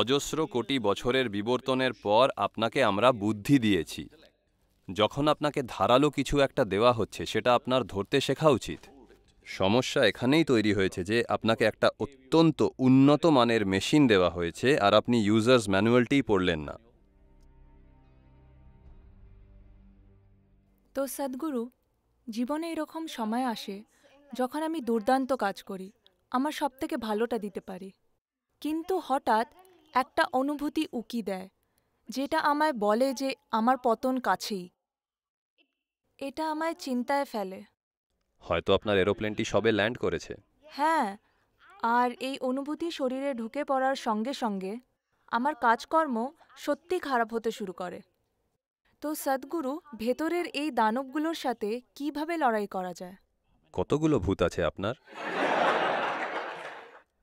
অজস্র কোটি বছরের বিবর্তনের পর আপনাকে আমরা বুদ্ধি দিয়েছি যখন আপনাকে ধারালো কিছু একটা দেওয়া হচ্ছে সেটা আপনার ধরতে শেখা উচিত সমস্যা এখানেই তৈরি হয়েছে যে আপনাকে একটা অত্যন্ত উন্নত মানের মেশিন দেওয়া হয়েছে আর আপনি ইউজার্স ম্যানুয়ালটি পড়লেন না তো সদ্গুরু জীবনে এরকম সময় আসে যখন আমি দুর্দান্ত কাজ করি আমার সবথেকে ভালোটা দিতে পারি কিন্তু হঠাৎ একটা অনুভূতি উকি দেয় যেটা আমায় বলে যে আমার পতন কাছেই এটা আমায় চিন্তায় ফেলে হয়তো আপনার এরোপ্লেনটি সবে ল্যান্ড করেছে হ্যাঁ আর এই অনুভূতি শরীরে ঢুকে পড়ার সঙ্গে সঙ্গে আমার কাজকর্ম সত্যি খারাপ হতে শুরু করে তো সদ্গুরু ভেতরের এই দানবগুলোর সাথে কিভাবে লড়াই করা যায় কতগুলো ভূত আছে আপনার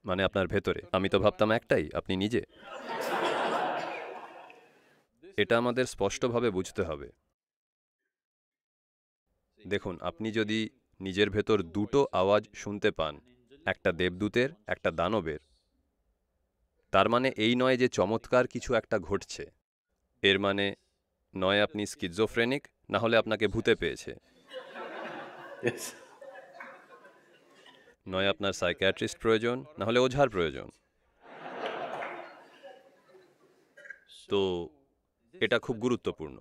মানে আপনার ভেতরে আমি তো ভাবতাম একটাই আপনি নিজে এটা আমাদের স্পষ্টভাবে বুঝতে হবে দেখুন আপনি যদি নিজের ভেতর দুটো আওয়াজ শুনতে পান একটা দেবদূতের একটা দানবের তার মানে এই নয় যে চমৎকার কিছু একটা ঘটছে এর মানে নয় আপনি স্কিজোফ্রেনিক না হলে আপনাকে ভূতে পেয়েছে নয় আপনার সাইকিয়াট্রিস্ট প্রয়োজন না হলে ওঝার প্রয়োজন তো এটা খুব গুরুত্বপূর্ণ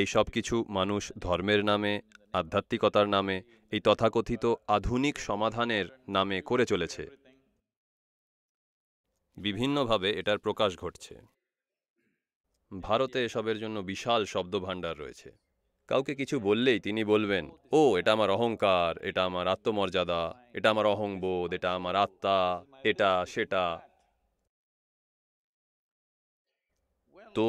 এই সব কিছু মানুষ ধর্মের নামে আধ্যাত্মিকতার নামে এই তথাকথিত আধুনিক সমাধানের নামে করে চলেছে বিভিন্নভাবে এটার প্রকাশ ঘটছে ভারতে এসবের জন্য বিশাল শব্দভাণ্ডার রয়েছে কাউকে কিছু বললেই তিনি বলবেন ও এটা আমার অহংকার এটা আমার আত্মমর্যাদা এটা আমার অহংবোধ এটা আমার আত্মা এটা সেটা তো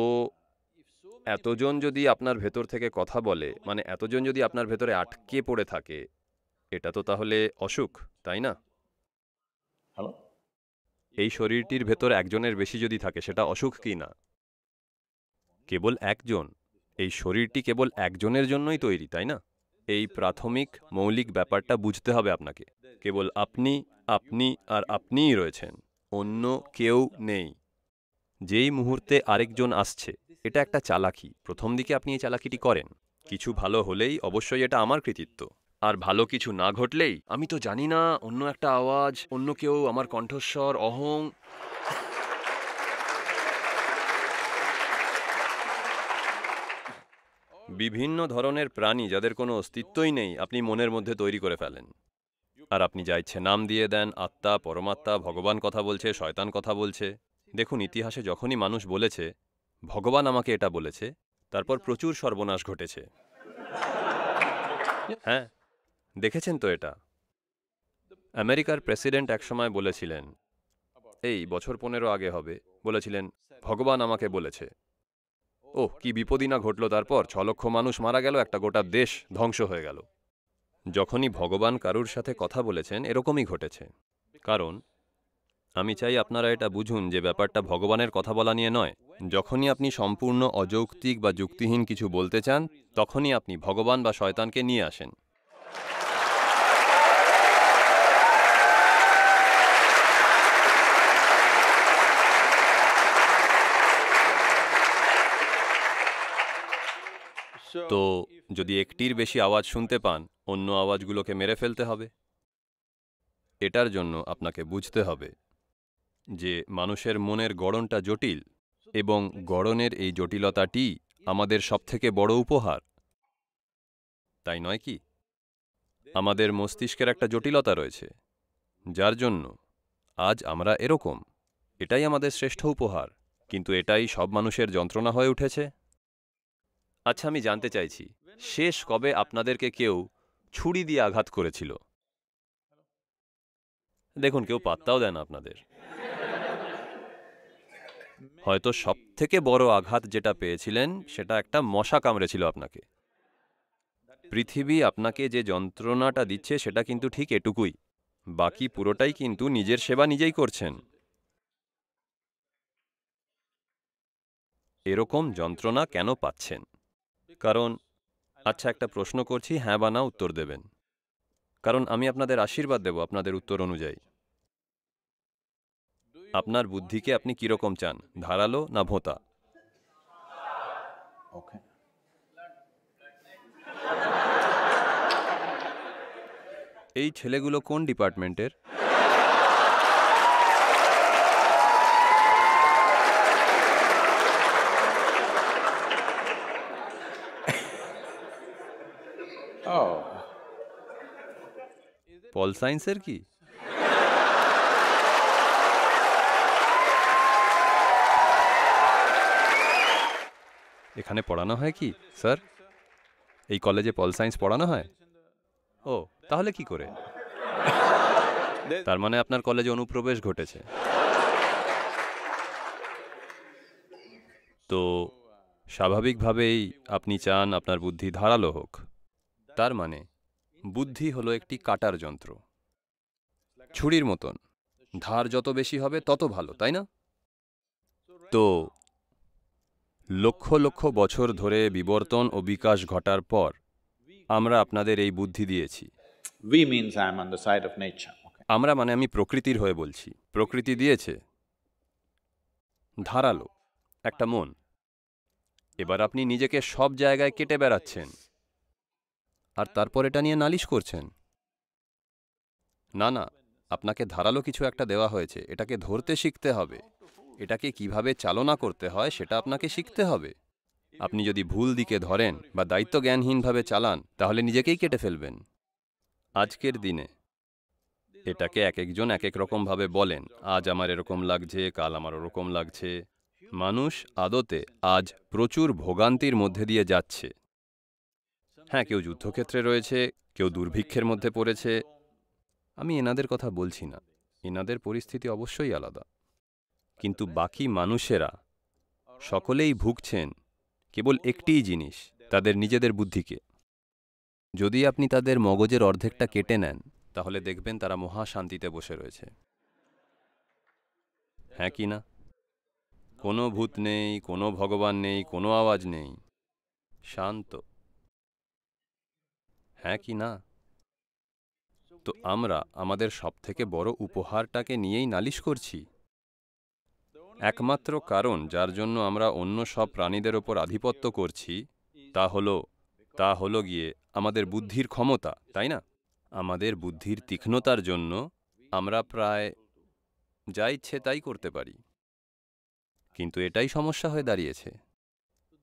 এতজন যদি আপনার ভেতর থেকে কথা বলে মানে এতজন যদি আপনার ভেতরে আটকে পড়ে থাকে এটা তো তাহলে অসুখ তাই না এই শরীরটির ভেতর একজনের বেশি যদি থাকে সেটা অসুখ কি না কেবল একজন এই শরীরটি কেবল একজনের জন্যই তৈরি তাই না এই প্রাথমিক মৌলিক ব্যাপারটা বুঝতে হবে আপনাকে কেবল আপনি আপনি আর আপনিই রয়েছেন অন্য কেউ নেই যেই মুহূর্তে আরেকজন আসছে এটা একটা চালাকি প্রথম দিকে আপনি এই চালাকিটি করেন কিছু ভালো হলেই অবশ্যই এটা আমার কৃতিত্ব আর ভালো কিছু না ঘটলেই আমি তো জানি না অন্য একটা আওয়াজ অন্য কেউ আমার কণ্ঠস্বর অহং বিভিন্ন ধরনের প্রাণী যাদের কোনো অস্তিত্বই নেই আপনি মনের মধ্যে তৈরি করে ফেলেন আর আপনি যা ইচ্ছে নাম দিয়ে দেন আত্মা পরমাত্মা ভগবান কথা বলছে শয়তান কথা বলছে দেখুন ইতিহাসে যখনই মানুষ বলেছে ভগবান আমাকে এটা বলেছে তারপর প্রচুর সর্বনাশ ঘটেছে হ্যাঁ দেখেছেন তো এটা আমেরিকার প্রেসিডেন্ট একসময় বলেছিলেন এই বছর পনেরো আগে হবে বলেছিলেন ভগবান আমাকে বলেছে ও কি বিপদই না ঘটল তারপর ছ লক্ষ মানুষ মারা গেল একটা গোটা দেশ ধ্বংস হয়ে গেল যখনই ভগবান কারুর সাথে কথা বলেছেন এরকমই ঘটেছে কারণ আমি চাই আপনারা এটা বুঝুন যে ব্যাপারটা ভগবানের কথা বলা নিয়ে নয় যখনই আপনি সম্পূর্ণ অযৌক্তিক বা যুক্তিহীন কিছু বলতে চান তখনই আপনি ভগবান বা শয়তানকে নিয়ে আসেন তো যদি একটির বেশি আওয়াজ শুনতে পান অন্য আওয়াজগুলোকে মেরে ফেলতে হবে এটার জন্য আপনাকে বুঝতে হবে যে মানুষের মনের গড়নটা জটিল এবং গড়নের এই জটিলতাটি আমাদের সবথেকে বড় উপহার তাই নয় কি আমাদের মস্তিষ্কের একটা জটিলতা রয়েছে যার জন্য আজ আমরা এরকম এটাই আমাদের শ্রেষ্ঠ উপহার কিন্তু এটাই সব মানুষের যন্ত্রণা হয়ে উঠেছে আচ্ছা আমি জানতে চাইছি শেষ কবে আপনাদেরকে কেউ ছুরি দিয়ে আঘাত করেছিল দেখুন কেউ পাত্তাও দেন আপনাদের হয়তো সব থেকে বড় আঘাত যেটা পেয়েছিলেন সেটা একটা মশা কামড়েছিল আপনাকে পৃথিবী আপনাকে যে যন্ত্রণাটা দিচ্ছে সেটা কিন্তু ঠিক এটুকুই বাকি পুরোটাই কিন্তু নিজের সেবা নিজেই করছেন এরকম যন্ত্রণা কেন পাচ্ছেন কারণ আচ্ছা একটা প্রশ্ন করছি হ্যাঁ বা না উত্তর দেবেন কারণ আমি আপনাদের আশীর্বাদ দেব আপনাদের উত্তর অনুযায়ী আপনার বুদ্ধিকে আপনি কীরকম চান ধারালো না ভোঁতা এই ছেলেগুলো কোন ডিপার্টমেন্টের পল সায়েন্সের কি এখানে পড়ানো হয় কি স্যার এই কলেজে পল সায়েন্স পড়ানো হয় ও তাহলে কি করে তার মানে আপনার কলেজে অনুপ্রবেশ ঘটেছে তো স্বাভাবিকভাবেই আপনি চান আপনার বুদ্ধি ধারালো হোক তার মানে বুদ্ধি হলো একটি কাটার যন্ত্র ছুরির মতন ধার যত বেশি হবে তত ভালো তাই না তো লক্ষ লক্ষ বছর ধরে বিবর্তন ও বিকাশ ঘটার পর আমরা আপনাদের এই বুদ্ধি দিয়েছি আমরা মানে আমি প্রকৃতির হয়ে বলছি প্রকৃতি দিয়েছে ধারালো একটা মন এবার আপনি নিজেকে সব জায়গায় কেটে বেড়াচ্ছেন আর তারপর এটা নিয়ে নালিশ করছেন না না আপনাকে ধারালো কিছু একটা দেওয়া হয়েছে এটাকে ধরতে শিখতে হবে এটাকে কিভাবে চালনা করতে হয় সেটা আপনাকে শিখতে হবে আপনি যদি ভুল দিকে ধরেন বা দায়িত্ব জ্ঞানহীনভাবে চালান তাহলে নিজেকেই কেটে ফেলবেন আজকের দিনে এটাকে এক একজন এক এক রকমভাবে বলেন আজ আমার এরকম লাগছে কাল আমার ওরকম লাগছে মানুষ আদতে আজ প্রচুর ভোগান্তির মধ্যে দিয়ে যাচ্ছে হ্যাঁ কেউ যুদ্ধক্ষেত্রে রয়েছে কেউ দুর্ভিক্ষের মধ্যে পড়েছে আমি এনাদের কথা বলছি না এনাদের পরিস্থিতি অবশ্যই আলাদা কিন্তু বাকি মানুষেরা সকলেই ভুগছেন কেবল একটিই জিনিস তাদের নিজেদের বুদ্ধিকে যদি আপনি তাদের মগজের অর্ধেকটা কেটে নেন তাহলে দেখবেন তারা মহা শান্তিতে বসে রয়েছে হ্যাঁ কি না কোনো ভূত নেই কোনো ভগবান নেই কোনো আওয়াজ নেই শান্ত হ্যাঁ কি না তো আমরা আমাদের সবথেকে বড় উপহারটাকে নিয়েই নালিশ করছি একমাত্র কারণ যার জন্য আমরা অন্য সব প্রাণীদের ওপর আধিপত্য করছি তা হলো তা হলো গিয়ে আমাদের বুদ্ধির ক্ষমতা তাই না আমাদের বুদ্ধির তীক্ষ্ণতার জন্য আমরা প্রায় যা ইচ্ছে তাই করতে পারি কিন্তু এটাই সমস্যা হয়ে দাঁড়িয়েছে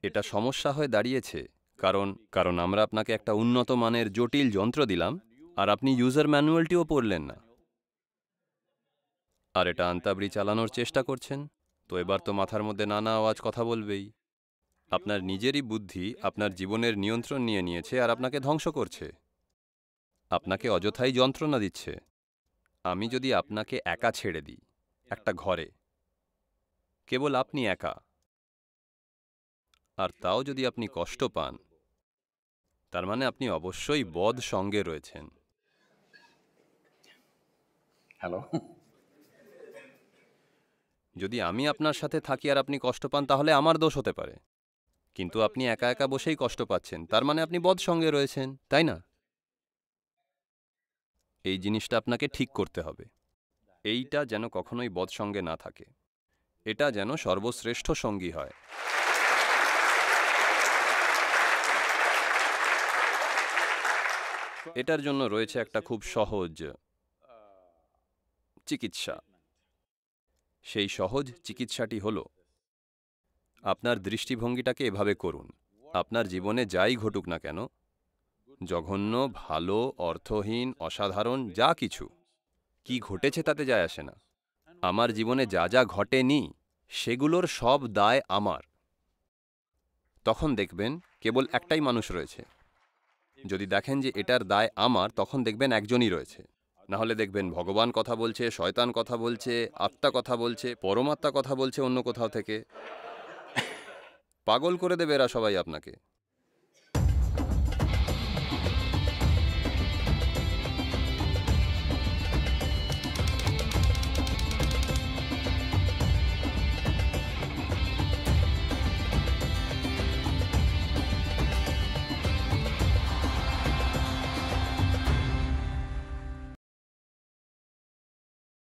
এটা সমস্যা হয়ে দাঁড়িয়েছে কারণ কারণ আমরা আপনাকে একটা উন্নত মানের জটিল যন্ত্র দিলাম আর আপনি ইউজার ম্যানুয়ালটিও পড়লেন না আর এটা আন্তাবড়ি চালানোর চেষ্টা করছেন তো এবার তো মাথার মধ্যে নানা আওয়াজ কথা বলবেই আপনার নিজেরই বুদ্ধি আপনার জীবনের নিয়ন্ত্রণ নিয়ে নিয়েছে আর আপনাকে ধ্বংস করছে আপনাকে অযথাই যন্ত্রণা দিচ্ছে আমি যদি আপনাকে একা ছেড়ে দিই একটা ঘরে কেবল আপনি একা আর তাও যদি আপনি কষ্ট পান তার মানে আপনি অবশ্যই বদ সঙ্গে রয়েছেন হ্যালো যদি আমি আপনার সাথে থাকি আর আপনি কষ্ট পান তাহলে আমার দোষ হতে পারে কিন্তু আপনি একা একা বসেই কষ্ট পাচ্ছেন তার মানে আপনি বদ সঙ্গে রয়েছেন তাই না এই জিনিসটা আপনাকে ঠিক করতে হবে এইটা যেন কখনোই বদ সঙ্গে না থাকে এটা যেন সর্বশ্রেষ্ঠ সঙ্গী হয় এটার জন্য রয়েছে একটা খুব সহজ চিকিৎসা সেই সহজ চিকিৎসাটি হল আপনার দৃষ্টিভঙ্গিটাকে এভাবে করুন আপনার জীবনে যাই ঘটুক না কেন জঘন্য ভালো অর্থহীন অসাধারণ যা কিছু কি ঘটেছে তাতে যায় আসে না আমার জীবনে যা যা ঘটেনি সেগুলোর সব দায় আমার তখন দেখবেন কেবল একটাই মানুষ রয়েছে যদি দেখেন যে এটার দায় আমার তখন দেখবেন একজনই রয়েছে নাহলে দেখবেন ভগবান কথা বলছে শয়তান কথা বলছে আত্মা কথা বলছে পরমাত্মা কথা বলছে অন্য কোথাও থেকে পাগল করে দেবে এরা সবাই আপনাকে